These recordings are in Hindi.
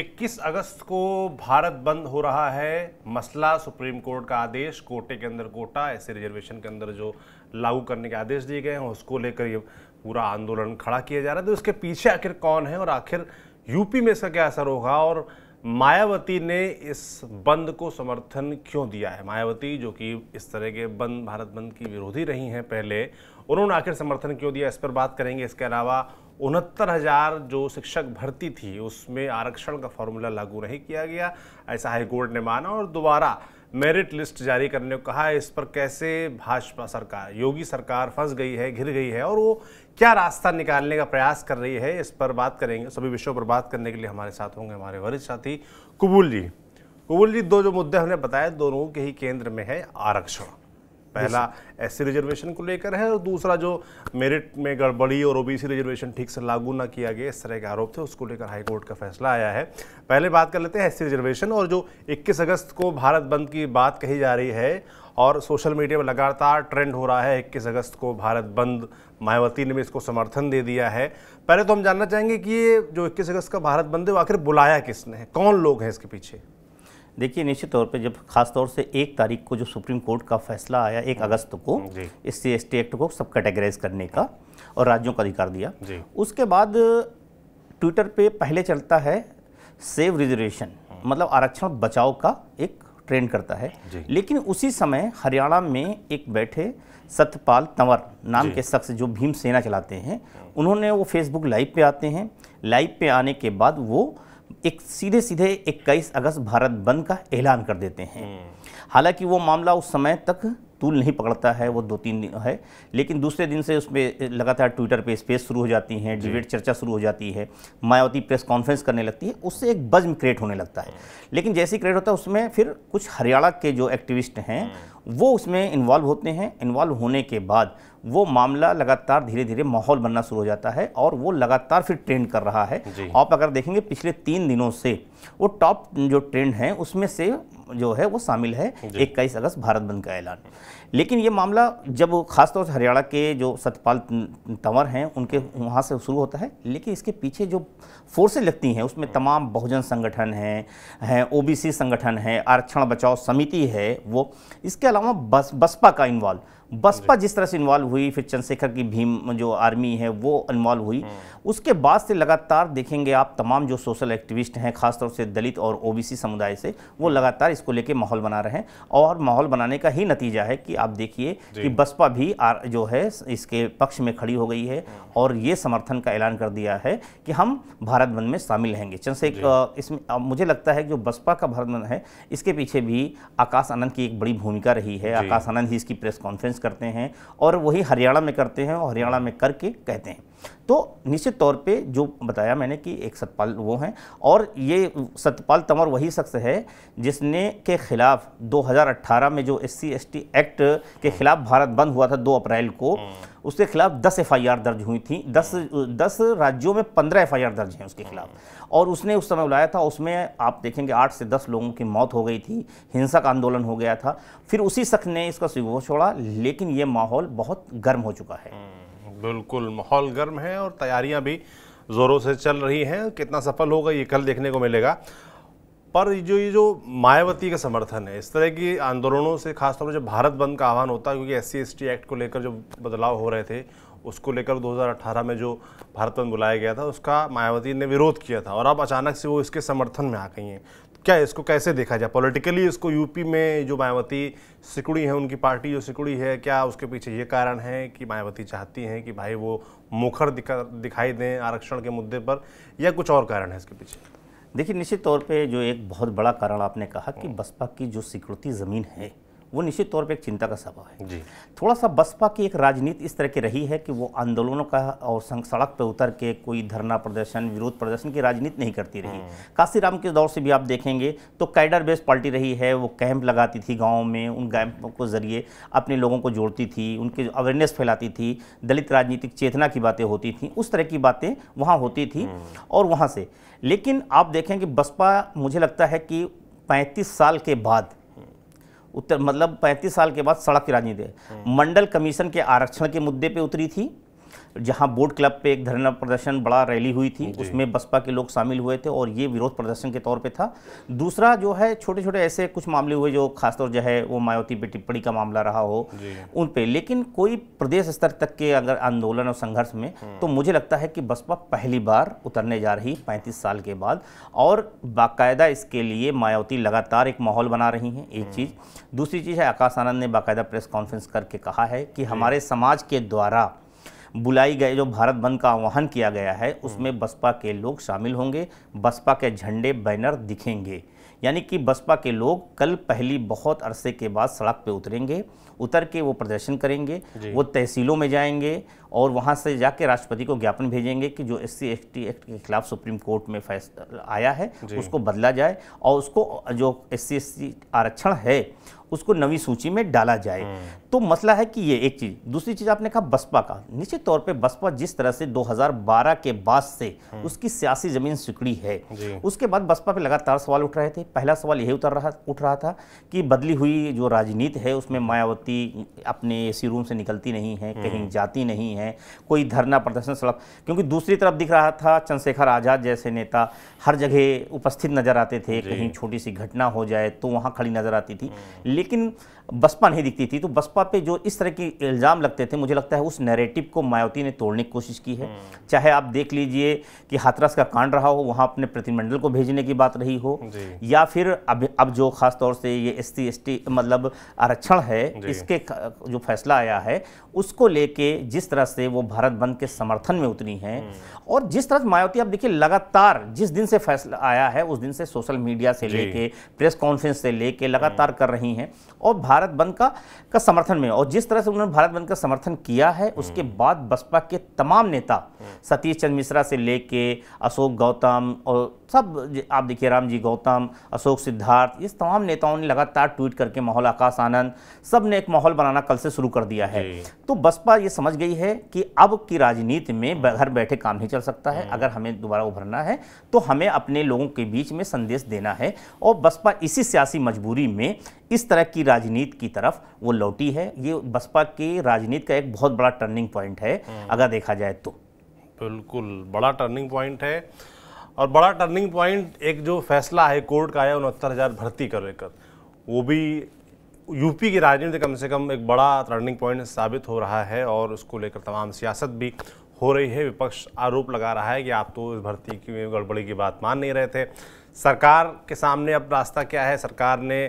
21 अगस्त को भारत बंद हो रहा है मसला सुप्रीम कोर्ट का आदेश कोटे के अंदर कोटा ऐसे रिजर्वेशन के अंदर जो लागू करने के आदेश दिए गए हैं उसको लेकर ये पूरा आंदोलन खड़ा किया जा रहा है तो इसके पीछे आखिर कौन है और आखिर यूपी में इसका क्या असर होगा और मायावती ने इस बंद को समर्थन क्यों दिया है मायावती जो कि इस तरह के बंद भारत बंद की विरोधी रही हैं पहले उन्होंने आखिर समर्थन क्यों दिया इस पर बात करेंगे इसके अलावा उनहत्तर हज़ार जो शिक्षक भर्ती थी उसमें आरक्षण का फॉर्मूला लागू नहीं किया गया ऐसा हाईकोर्ट ने माना और दोबारा मेरिट लिस्ट जारी करने को कहा इस पर कैसे भाजपा सरकार योगी सरकार फंस गई है घिर गई है और वो क्या रास्ता निकालने का प्रयास कर रही है इस पर बात करेंगे सभी विषयों पर बात करने के लिए हमारे साथ होंगे हमारे वरिष्ठ साथी कुबुल जी कुबुल जी दो जो मुद्दे हमने बताए दोनों के ही केंद्र में है आरक्षण पहला सी रिजर्वेशन को लेकर है और दूसरा जो मेरिट में गड़बड़ी और ओबीसी रिजर्वेशन ठीक से लागू ना किया गया इस तरह के आरोप थे उसको लेकर हाईकोर्ट का फैसला आया है पहले बात कर लेते हैं सी रिजर्वेशन और जो इक्कीस अगस्त को भारत बंद की बात कही जा रही है और सोशल मीडिया पर लगातार ट्रेंड हो रहा है इक्कीस अगस्त को भारत बंद मायावती ने भी इसको समर्थन दे दिया है पहले तो हम जानना चाहेंगे कि ये जो इक्कीस अगस्त का भारत बंद है वो आखिर बुलाया किसने है कौन लोग हैं इसके पीछे देखिए निश्चित तौर पे जब खास तौर से एक तारीख को जो सुप्रीम कोर्ट का फैसला आया एक हम्म। अगस्त को इस सी एस एक्ट को सब कैटेगराइज करने का और राज्यों का अधिकार दिया उसके बाद ट्विटर पे पहले चलता है सेव रिजर्वेशन हम्म। मतलब आरक्षण बचाव का एक ट्रेंड करता है लेकिन उसी समय हरियाणा में एक बैठे सत्यपाल तंवर नाम के शख्स जो भीम सेना चलाते हैं हम्म। उन्होंने वो फेसबुक लाइव पे आते हैं लाइव पे आने के बाद वो एक सीधे सीधे 21 अगस्त भारत बंद का ऐलान कर देते हैं हालांकि वो मामला उस समय तक तूल नहीं पकड़ता है वो दो तीन दिन है लेकिन दूसरे दिन से उसमें लगातार ट्विटर पे स्पेस शुरू हो जाती हैं डिबेट चर्चा शुरू हो जाती है मायावती प्रेस कॉन्फ्रेंस करने लगती है उससे एक बज्म क्रिएट होने लगता है लेकिन जैसे क्रिएट होता है उसमें फिर कुछ हरियाणा के जो एक्टिविस्ट हैं वो उसमें इन्वॉल्व होते हैं इन्वॉल्व होने के बाद वो मामला लगातार धीरे धीरे माहौल बनना शुरू हो जाता है और वो लगातार फिर ट्रेंड कर रहा है आप अगर देखेंगे पिछले तीन दिनों से वो टॉप जो ट्रेंड है उसमें से जो है वो शामिल है इक्कीस अगस्त भारत बंद का ऐलान लेकिन ये मामला जब खासतौर से हरियाणा के जो सतपाल तंवर हैं उनके वहाँ से शुरू होता है लेकिन इसके पीछे जो फोर्सें लगती हैं उसमें तमाम बहुजन संगठन हैं हैं ओबीसी संगठन है आरक्षण बचाओ समिति है वो इसके अलावा बस बसपा का इन्वॉल्व बसपा जिस तरह से इन्वॉल्व हुई फिर चंद्रशेखर की भीम जो आर्मी है वो इन्वॉल्व हुई हाँ। उसके बाद से लगातार देखेंगे आप तमाम जो सोशल एक्टिविस्ट हैं खासतौर से दलित और ओबीसी समुदाय से वो हाँ। लगातार इसको लेके माहौल बना रहे हैं और माहौल बनाने का ही नतीजा है कि आप आप देखिए कि बसपा भी जो है इसके पक्ष में खड़ी हो गई है और ये समर्थन का ऐलान कर दिया है कि हम भारत बंद में शामिल रहेंगे चंद इसमें मुझे लगता है जो बसपा का भारत बंद है इसके पीछे भी आकाश आनंद की एक बड़ी भूमिका रही है आकाश आनंद ही इसकी प्रेस कॉन्फ्रेंस करते हैं और वही हरियाणा में करते हैं और हरियाणा में करके कहते हैं तो निश्चित तौर पे जो बताया मैंने कि एक सतपाल वो हैं और ये सतपाल तंवर वही शख्स है जिसने के ख़िलाफ़ 2018 में जो एस सी एक्ट के ख़िलाफ़ भारत बंद हुआ था 2 अप्रैल को हम्म। उसके खिलाफ 10 एफआईआर दर्ज हुई थी 10 10 राज्यों में 15 एफआईआर दर्ज हैं उसके खिलाफ हम्म। और उसने उस समय बुलाया था उसमें आप देखेंगे आठ से दस लोगों की मौत हो गई थी हिंसक आंदोलन हो गया था फिर उसी शख्स ने इसका सिगो छोड़ा लेकिन ये माहौल बहुत गर्म हो चुका है हम्म। बिल्कुल माहौल गर्म है और तैयारियां भी ज़ोरों से चल रही हैं कितना सफल होगा ये कल देखने को मिलेगा पर जो ये जो मायावती का समर्थन है इस तरह की आंदोलनों से खासतौर पर जब भारत बंद का आह्वान होता है क्योंकि एस सी एक्ट को लेकर जो बदलाव हो रहे थे उसको लेकर 2018 में जो भारत बंद बुलाया गया था उसका मायावती ने विरोध किया था और अब अचानक से वो इसके समर्थन में आ गई हैं क्या इसको कैसे देखा जाए पॉलिटिकली इसको यूपी में जो मायावती सिकुड़ी है उनकी पार्टी जो सिकुड़ी है क्या उसके पीछे ये कारण है कि मायावती चाहती हैं कि भाई वो मुखर दिखा दिखाई दें आरक्षण के मुद्दे पर या कुछ और कारण है इसके पीछे देखिए निश्चित तौर पे जो एक बहुत बड़ा कारण आपने कहा कि बसपा की जो सिकुड़ती ज़मीन है वो निश्चित तौर पे एक चिंता का सबब है जी। थोड़ा सा बसपा की एक राजनीति इस तरह की रही है कि वो आंदोलनों का और सड़क पर उतर के कोई धरना प्रदर्शन विरोध प्रदर्शन की राजनीति नहीं करती रही हम्म। काशीराम के दौर से भी आप देखेंगे तो कैडर बेस्ड पार्टी रही है वो कैंप लगाती थी गाँव में उन कैंपों के जरिए अपने लोगों को जोड़ती थी उनके अवेयरनेस फैलाती थी दलित राजनीतिक चेतना की बातें होती थी उस तरह की बातें वहाँ होती थी हम्म। और वहाँ से लेकिन आप देखेंगे बसपा मुझे लगता है कि 35 साल के बाद उत्तर मतलब पैंतीस साल के बाद सड़क की राजनीति हम्म। मंडल कमीशन के आरक्षण के मुद्दे पे उतरी थी जहां बोर्ड क्लब पे एक धरना प्रदर्शन बड़ा रैली हुई थी उसमें बसपा के लोग शामिल हुए थे और ये विरोध प्रदर्शन के तौर पे था दूसरा जो है छोटे छोटे ऐसे कुछ मामले हुए जो खासतौर जो है वो मायावती पे टिप्पणी का मामला रहा हो उन पर लेकिन कोई प्रदेश स्तर तक के अगर आंदोलन और संघर्ष में हम्म। तो मुझे लगता है कि बसपा पहली बार उतरने जा रही पैंतीस साल के बाद और बाकायदा इसके लिए मायावती लगातार एक माहौल बना रही हैं एक हम्म। चीज़ दूसरी चीज़ है आकाश आनंद ने बाकायदा प्रेस कॉन्फ्रेंस करके कहा है कि हमारे समाज के द्वारा बुलाई गए जो भारत बंद का आह्वान किया गया है हम्म। उसमें बसपा के लोग शामिल होंगे बसपा के झंडे बैनर दिखेंगे यानी कि बसपा के लोग कल पहली बहुत अरसे के बाद सड़क पे उतरेंगे उतर के वो प्रदर्शन करेंगे वो तहसीलों में जाएंगे और वहाँ से जाके राष्ट्रपति को ज्ञापन भेजेंगे कि जो S C S T act के खिलाफ सुप्रीम कोर्ट में फैसला आया है उसको बदला जाए और उसको जो एस सी एस आरक्षण है उसको नवी सूची में डाला जाए हम्म। तो मसला है कि ये एक चीज़ दूसरी चीज़ आपने कहा बसपा का निश्चित तौर पे बसपा जिस तरह से 2012 के बाद से हम्म। उसकी सियासी ज़मीन सिकड़ी है उसके बाद बसपा पे लगातार सवाल उठ रहे थे पहला सवाल यही उतर रहा उठ रहा था कि बदली हुई जो राजनीति है उसमें मायावती अपने एसी रूम से निकलती नहीं है कहीं हम्म। जाती नहीं नहीं है कोई धरना प्रदर्शन सड़क क्योंकि दूसरी तरफ दिख रहा था चंद्रशेखर आज़ाद जैसे नेता हर जगह उपस्थित नजर आते थे कहीं छोटी सी घटना हो जाए तो वहाँ खड़ी नजर आती थी हम्म। लेकिन बसपा नहीं दिखती थी तो बसपा पे जो इस तरह के इल्ज़ाम लगते थे मुझे लगता है उस नैरेटिव को मायावती ने तोड़ने की कोशिश की है हम्म। चाहे आप देख लीजिए कि हाथरस का कांड रहा हो वहाँ अपने प्रतिमंडल को भेजने की बात रही हो या फिर अब अब जो खास तौर से ये एस सी मतलब आरक्षण है इसके जो फैसला आया है उसको लेके जिस तरह तरह से वो भारत बंद के समर्थन में उतरी हैं और जिस तरह मायावती आप देखिए लगातार जिस दिन से फैसला आया है उस दिन से सोशल मीडिया से लेके प्रेस कॉन्फ्रेंस से लेके लगातार हम्म। कर रही हैं और भारत बंद का का समर्थन में और जिस तरह से उन्होंने भारत बंद का समर्थन किया है उसके हम्म। बाद बसपा के तमाम नेता हम्म। सतीश चंद्र मिश्रा से लेके अशोक गौतम और सब आप देखिए राम जी गौतम अशोक सिद्धार्थ इस तमाम नेताओं ने लगातार ट्वीट करके माहौल आकाश आनंद सब ने एक माहौल बनाना कल से शुरू कर दिया है तो बसपा ये समझ गई है कि अब की राजनीति में घर बैठे काम नहीं चल सकता है हम्म। अगर हमें दोबारा उभरना है तो हमें अपने लोगों के बीच में संदेश देना है और बसपा इसी सियासी मजबूरी में इस तरह की राजनीति की तरफ वो लौटी है ये बसपा की राजनीति का एक बहुत बड़ा टर्निंग पॉइंट है हम्म। अगर देखा जाए तो बिल्कुल बड़ा टर्निंग पॉइंट है और बड़ा टर्निंग पॉइंट एक जो फैसला है कोर्ट का आया उनहत्तर हज़ार भर्ती को लेकर वो भी यूपी की राजनीति कम से कम एक बड़ा टर्निंग पॉइंट साबित हो रहा है और उसको लेकर तमाम सियासत भी हो रही है विपक्ष आरोप लगा रहा है कि आप तो इस भर्ती की गड़बड़ी की बात मान नहीं रहे थे सरकार के सामने अब रास्ता क्या है सरकार ने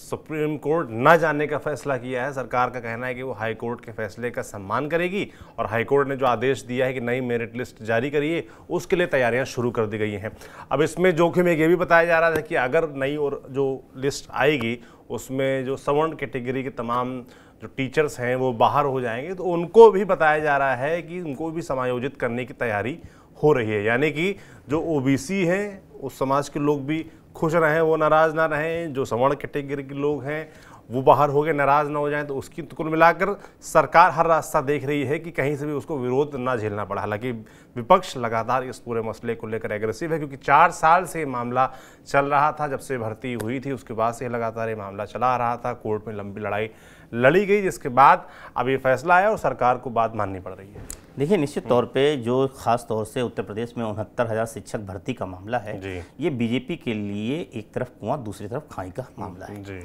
सुप्रीम कोर्ट न जाने का फैसला किया है सरकार का कहना है कि वो हाई कोर्ट के फैसले का सम्मान करेगी और हाई कोर्ट ने जो आदेश दिया है कि नई मेरिट लिस्ट जारी करिए उसके लिए तैयारियां शुरू कर दी गई हैं अब इसमें जोखिम एक ये भी बताया जा रहा था कि अगर नई और जो लिस्ट आएगी उसमें जो सवर्ण कैटेगरी के तमाम जो टीचर्स हैं वो बाहर हो जाएंगे तो उनको भी बताया जा रहा है कि उनको भी समायोजित करने की तैयारी हो रही है यानी कि जो ओबीसी हैं उस समाज के लोग भी खुश रहें वो नाराज़ ना रहें जो सवर्ण कैटेगरी के लोग हैं वो बाहर हो गए नाराज़ ना हो जाएं तो उसकी कुल मिलाकर सरकार हर रास्ता देख रही है कि कहीं से भी उसको विरोध ना झेलना पड़ा हालांकि विपक्ष लगातार इस पूरे मसले को लेकर एग्रेसिव है क्योंकि चार साल से ये मामला चल रहा था जब से भर्ती हुई थी उसके बाद से लगातार ये मामला चला रहा था कोर्ट में लंबी लड़ाई लड़ी गई जिसके बाद अब ये फैसला आया और सरकार को बात माननी पड़ रही है देखिए निश्चित तौर हम्म। पे जो खास तौर से उत्तर प्रदेश में उनहत्तर हज़ार शिक्षक भर्ती का मामला है ये बीजेपी के लिए एक तरफ कुआं दूसरी तरफ खाई का मामला है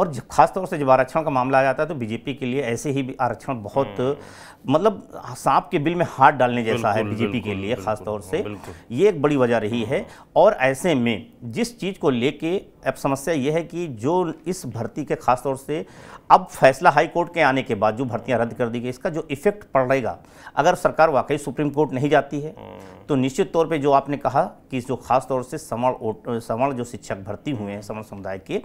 और ख़ास तौर से जब आरक्षण का मामला आ जाता है तो बीजेपी के लिए ऐसे ही आरक्षण बहुत हम्म। मतलब सांप के बिल में हाथ डालने जैसा है बीजेपी के लिए ख़ास तौर से ये एक बड़ी वजह रही है हम्म। और ऐसे में जिस चीज़ को लेके अब समस्या ये है कि जो इस भर्ती के खास तौर से अब फैसला हाई कोर्ट के आने के बाद जो भर्तियां रद्द कर दी गई इसका जो इफेक्ट पड़ेगा अगर अगर सरकार वाकई सुप्रीम कोर्ट नहीं जाती है हम्म। तो निश्चित तौर पे जो आपने कहा कि जो खास तौर से सवर्ण सवर्ण जो शिक्षक भर्ती हुए हैं सवर्ण समुदाय के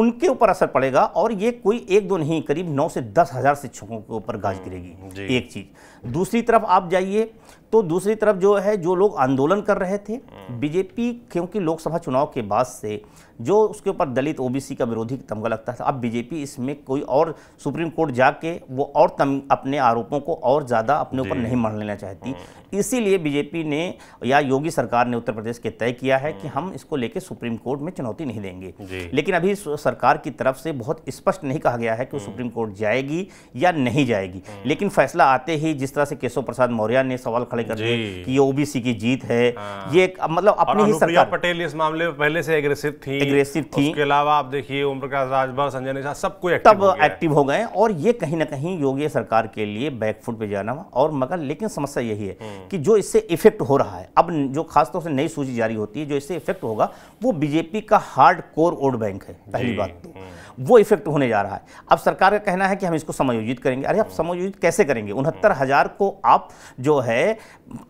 उनके ऊपर असर पड़ेगा और ये कोई एक दो नहीं करीब नौ से दस हज़ार शिक्षकों के ऊपर गाज हम्म, गिरेगी एक चीज़ दूसरी तरफ आप जाइए तो दूसरी तरफ जो है जो लोग आंदोलन कर रहे थे हम्म। बीजेपी क्योंकि लोकसभा चुनाव के बाद से जो उसके ऊपर दलित ओबीसी का विरोधी तमगा लगता था अब बीजेपी इसमें कोई और सुप्रीम कोर्ट जाके वो और तम अपने आरोपों को और ज़्यादा अपने ऊपर नहीं मान लेना चाहती हम्म। इसीलिए बीजेपी ने या योगी सरकार ने उत्तर प्रदेश के तय किया है कि हम्म। हम इसको लेके सुप्रीम कोर्ट में चुनौती नहीं देंगे लेकिन अभी सरकार की तरफ से बहुत स्पष्ट नहीं कहा गया है कि हम्म। सुप्रीम कोर्ट जाएगी या नहीं जाएगी लेकिन फैसला आते ही जिस तरह से केशव प्रसाद मौर्य ने सवाल खड़े कर दिए कि ये ओबीसी की जीत है हाँ। ये मतलब अपनी ही सरकार पटेल इस मामले में पहले से एग्रेसिव थी एग्रेसिव थी उसके अलावा आप देखिए ओम प्रकाश राजभर संजय निशा सब कोई एक्टिव तब एक्टिव हो गए और ये कहीं ना कहीं योगी सरकार के लिए बैकफुट पे जाना हुआ और मगर लेकिन समस्या यही है हम्म। कि जो इससे इफेक्ट हो रहा है अब जो खासतौर से नई सूची जारी होती है जो इससे इफेक्ट होगा वो बीजेपी का हार्ड कोर वोट बैंक है पहली बात तो हम्म। वो इफेक्ट होने जा रहा है अब सरकार का कहना है कि हम इसको समायोजित करेंगे अरे आप हम्म। समायोजित कैसे करेंगे उनहत्तर हजार को आप जो है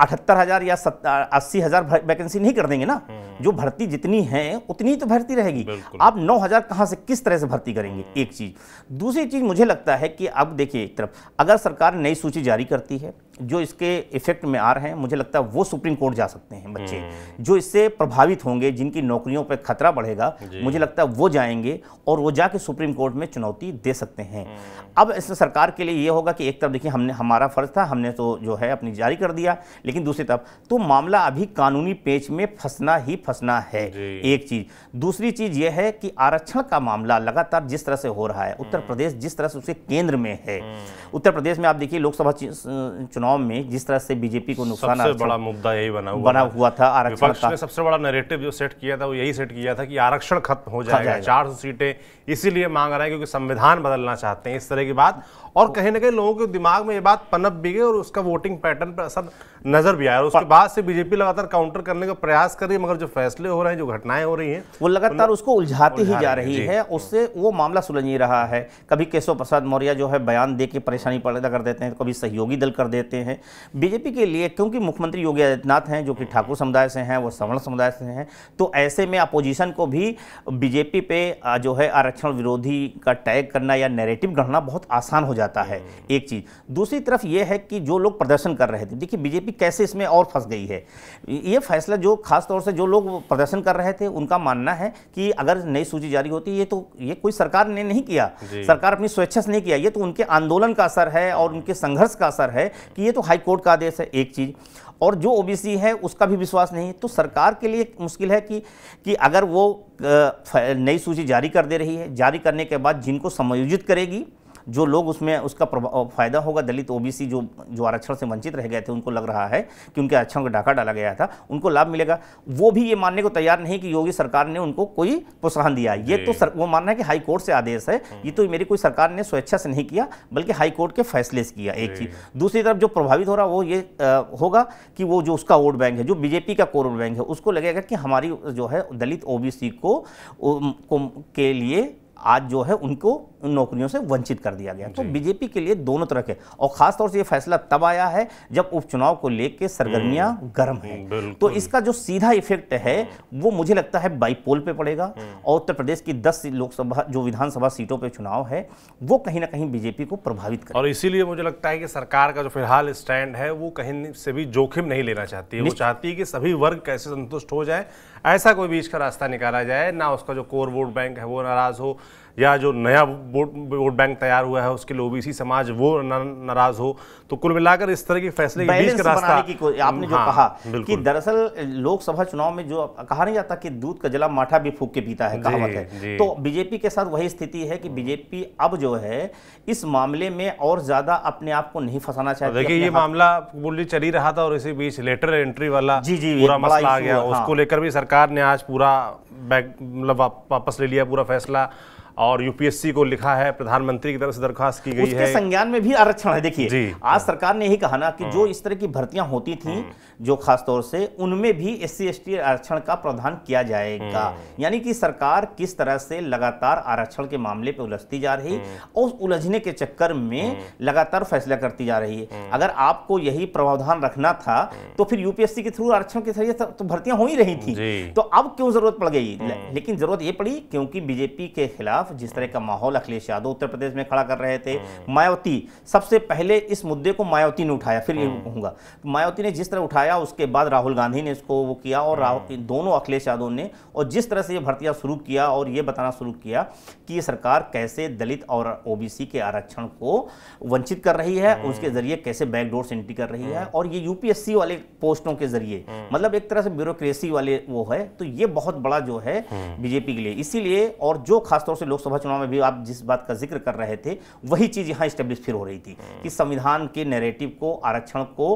अठहत्तर हजार या अस्सी हजार वैकेंसी नहीं कर देंगे ना जो भर्ती जितनी है उतनी तो भर्ती भर्ती रहेगी आप नौ हज़ार कहां से किस तरह से भर्ती करेंगे एक चीज़ दूसरी चीज़ मुझे लगता है कि अब देखिए एक तरफ अगर सरकार नई सूची जारी करती है जो इसके इफेक्ट में आ रहे हैं मुझे लगता है वो सुप्रीम कोर्ट जा सकते हैं बच्चे हम्म। जो इससे प्रभावित होंगे जिनकी नौकरियों पर खतरा बढ़ेगा मुझे लगता है वो जाएंगे और वो जाके सुप्रीम कोर्ट में चुनौती दे सकते हैं हम्म। अब इस सरकार के लिए ये होगा कि एक तरफ देखिए हमने हमारा फर्ज था हमने तो जो है अपनी जारी कर दिया लेकिन दूसरी तरफ तो मामला अभी कानूनी पेच में फंसना ही फंसना है एक चीज़ दूसरी चीज़ यह है कि आरक्षण का मामला लगातार जिस तरह से हो रहा है उत्तर हम्म। प्रदेश जिस तरह से उसके केंद्र में है उत्तर प्रदेश में आप देखिए लोकसभा चुनाव चुनाव में जिस तरह से बीजेपी को नुकसान सबसे बड़ा मुद्दा यही बना हुआ बना हुआ था आरक्षण का सबसे बड़ा नैरेटिव जो सेट किया था वो यही सेट किया था कि आरक्षण खत्म हो जाएगा, जाएगा। चार सीटें इसीलिए मांग रहे हैं क्योंकि संविधान बदलना चाहते हैं इस तरह की बात और कहीं ना कहीं लोगों के दिमाग में ये बात पनप भी गई और उसका वोटिंग पैटर्न पर असर नजर भी आया और उसके बाद से बीजेपी लगातार काउंटर करने का प्रयास कर रही है मगर जो फैसले हो रहे हैं जो घटनाएं हो रही हैं वो लगातार उसको उलझाती ही जा रही है उससे वो मामला सुलझ नहीं रहा है कभी केशव प्रसाद मौर्य जो है बयान दे के परेशानी पैदा कर देते हैं कभी सहयोगी दल कर देते सकते हैं बीजेपी के लिए क्योंकि मुख्यमंत्री योगी आदित्यनाथ हैं जो कि हम्म। ठाकुर समुदाय से हैं वो सवर्ण समुदाय से हैं तो ऐसे में अपोजिशन को भी बीजेपी पे जो है आरक्षण विरोधी का टैग करना या नेरेटिव गढ़ना बहुत आसान हो जाता है हम्म। एक चीज़ दूसरी तरफ ये है कि जो लोग प्रदर्शन कर रहे थे देखिए बीजेपी कैसे इसमें और फंस गई है ये फैसला जो खासतौर से जो लोग प्रदर्शन कर रहे थे उनका मानना है कि अगर नई सूची जारी होती ये तो ये कोई सरकार ने नहीं किया सरकार अपनी स्वेच्छा से नहीं किया ये तो उनके आंदोलन का असर है और उनके संघर्ष का असर है कि ये तो हाई कोर्ट का आदेश है एक चीज़ और जो ओबीसी है उसका भी विश्वास नहीं तो सरकार के लिए मुश्किल है कि कि अगर वो नई सूची जारी कर दे रही है जारी करने के बाद जिनको समायोजित करेगी जो लोग उसमें उसका फ़ायदा होगा दलित ओबीसी जो जो आरक्षण से वंचित रह गए थे उनको लग रहा है कि उनके आरक्षण का डाका डाला गया था उनको लाभ मिलेगा वो भी ये मानने को तैयार नहीं कि योगी सरकार ने उनको कोई प्रोत्साहन दिया ये तो सर, वो मानना है कि हाईकोर्ट से आदेश है हम्म। ये तो मेरी कोई सरकार ने स्वेच्छा से नहीं किया बल्कि हाई कोर्ट के फैसले से किया एक चीज दूसरी तरफ जो प्रभावित हो रहा वो ये होगा कि वो जो उसका वोट बैंक है जो बीजेपी का कोर वोट बैंक है उसको लगेगा कि हमारी जो है दलित ओबीसी को के लिए आज जो है उनको उन नौकरियों से वंचित कर दिया गया तो बीजेपी के लिए दोनों तरह के और खासतौर से ये फैसला तब आया है जब उपचुनाव को लेकर सरगर्मियां हम्म, हम्म, गर्म हैं तो इसका जो सीधा इफेक्ट है हम्म। वो मुझे लगता है बाईपोल पे पड़ेगा और उत्तर प्रदेश की दस लोकसभा जो विधानसभा सीटों पर चुनाव है वो कहीं ना कहीं बीजेपी को प्रभावित कर और इसीलिए मुझे लगता है कि सरकार का जो फिलहाल स्टैंड है वो कहीं से भी जोखिम नहीं लेना चाहती है वो चाहती है कि सभी वर्ग कैसे संतुष्ट हो जाए ऐसा कोई बीच का रास्ता निकाला जाए ना उसका जो कोर वोट बैंक है वो नाराज हो या जो नया वोट वोट बैंक तैयार हुआ है उसके लिए ओबीसी समाज वो नाराज हो तो कुल मिलाकर इस तरह के फैसले के बीच रास्ता की आपने जो हाँ, कहा कि दरअसल लोकसभा चुनाव में जो कहा नहीं जाता कि दूध का जला माठा भी फूक के पीता है कहावत है तो बीजेपी के साथ वही स्थिति है कि बीजेपी अब जो है इस मामले में और ज्यादा अपने आप को नहीं फंसाना चाहती देखिए ये मामला बोलिए चली रहा था और इसी बीच लेटर एंट्री वाला जी जी पूरा मसला आ गया हाँ। उसको लेकर भी सरकार ने आज पूरा बैक मतलब वापस ले लिया पूरा फैसला और यूपीएससी को लिखा है प्रधानमंत्री की तरफ से दरखास्त की गई है संज्ञान में भी आरक्षण है देखिए आज सरकार ने यही कहा ना कि जो हम्म। इस तरह की भर्तियां होती थी हम्म। जो खास तौर से उनमें भी एस सी आरक्षण का प्रावधान किया जाएगा हम्म। यानी कि सरकार किस तरह से लगातार आरक्षण के मामले पर उलझती जा रही और उलझने के चक्कर में लगातार फैसला करती जा रही है अगर आपको यही प्रावधान रखना था तो फिर यूपीएससी के थ्रू आरक्षण के जरिए तो, तो भर्तियां हो ही रही थी तो अब क्यों जरूरत पड़ गई लेकिन जरूरत ये पड़ी क्योंकि बीजेपी के खिलाफ खिलाफ जिस तरह का माहौल अखिलेश यादव उत्तर प्रदेश में खड़ा कर रहे थे मायावती सबसे पहले इस मुद्दे को मायावती ने उठाया फिर ये कहूँगा हम्म। मायावती ने जिस तरह उठाया उसके बाद राहुल गांधी ने इसको वो किया और राहुल हम्म। दोनों अखिलेश यादव ने और जिस तरह से ये भर्तियाँ शुरू किया और ये बताना शुरू किया कि ये सरकार कैसे दलित और ओबीसी के आरक्षण को वंचित कर रही है हम्म। उसके जरिए कैसे बैकडोर से एंट्री कर रही है और ये यूपीएससी वाले पोस्टों के जरिए मतलब एक तरह से ब्यूरोक्रेसी वाले वो है तो ये बहुत बड़ा जो है बीजेपी के लिए इसीलिए और जो खासतौर से लोग लोकसभा चुनाव में भी आप जिस बात का जिक्र कर रहे थे वही चीज़ यहाँ स्टेब्लिश फिर हो रही थी हम्म। कि संविधान के नेरेटिव को आरक्षण को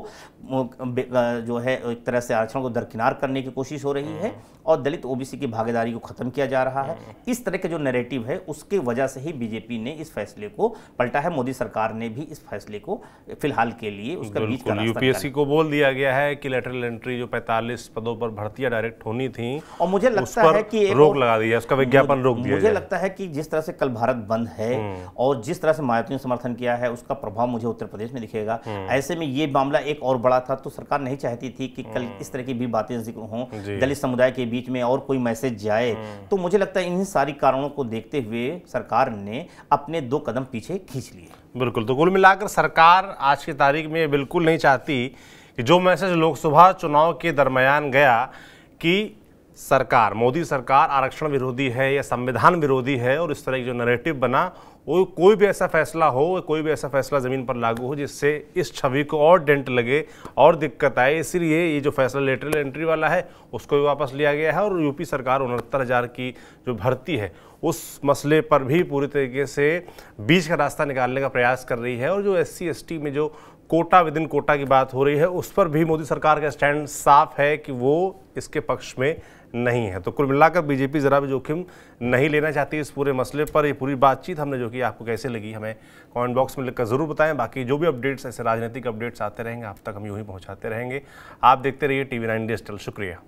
जो है एक तरह से आरक्षण को दरकिनार करने की कोशिश हो रही है हम्म। और दलित ओबीसी की भागीदारी को खत्म किया जा रहा है हम्म। इस तरह के जो नेरेटिव है उसके वजह से ही बीजेपी ने इस फैसले को पलटा है मोदी सरकार ने भी इस फैसले को फिलहाल के लिए उसका बीच का यूपीएससी को बोल दिया गया है कि लेटरल एंट्री जो 45 पदों पर भर्तियां डायरेक्ट होनी थी और मुझे लगता है कि रोक लगा दिया उसका विज्ञापन रोक दिया मुझे लगता है कि कि जिस तरह से कल भारत बंद है हम्म। और जिस तरह से मायावती ने समर्थन किया है उसका प्रभाव मुझे उत्तर प्रदेश में दिखेगा हम्म। ऐसे में ये मामला एक और बड़ा था तो सरकार नहीं चाहती थी कि कल हम्म। इस तरह की भी बातें जिक्र हों दलित समुदाय के बीच में और कोई मैसेज जाए तो मुझे लगता है इन्हीं सारी कारणों को देखते हुए सरकार ने अपने दो कदम पीछे खींच लिए बिल्कुल तो कुल मिलाकर सरकार आज की तारीख में बिल्कुल नहीं चाहती कि जो मैसेज लोकसभा चुनाव के दरमियान गया कि सरकार मोदी सरकार आरक्षण विरोधी है या संविधान विरोधी है और इस तरह की जो नरेटिव बना वो कोई भी ऐसा फैसला हो कोई भी ऐसा फैसला ज़मीन पर लागू हो जिससे इस छवि को और डेंट लगे और दिक्कत आए इसलिए ये जो फैसला लेटरल एंट्री वाला है उसको भी वापस लिया गया है और यूपी सरकार उनहत्तर हज़ार की जो भर्ती है उस मसले पर भी पूरी तरीके से बीच का रास्ता निकालने का प्रयास कर रही है और जो एस सी में जो कोटा विद इन कोटा की बात हो रही है उस पर भी मोदी सरकार का स्टैंड साफ है कि वो इसके पक्ष में नहीं है तो कुल मिलाकर बीजेपी ज़रा भी जोखिम नहीं लेना चाहती इस पूरे मसले पर ये पूरी बातचीत हमने जो की आपको कैसे लगी हमें कमेंट बॉक्स में लिखकर ज़रूर बताएं बाकी जो भी अपडेट्स ऐसे राजनीतिक अपडेट्स आते रहेंगे आप तक हम यूँ ही पहुँचाते रहेंगे आप देखते रहिए टी वी नाइन डिजिटल शुक्रिया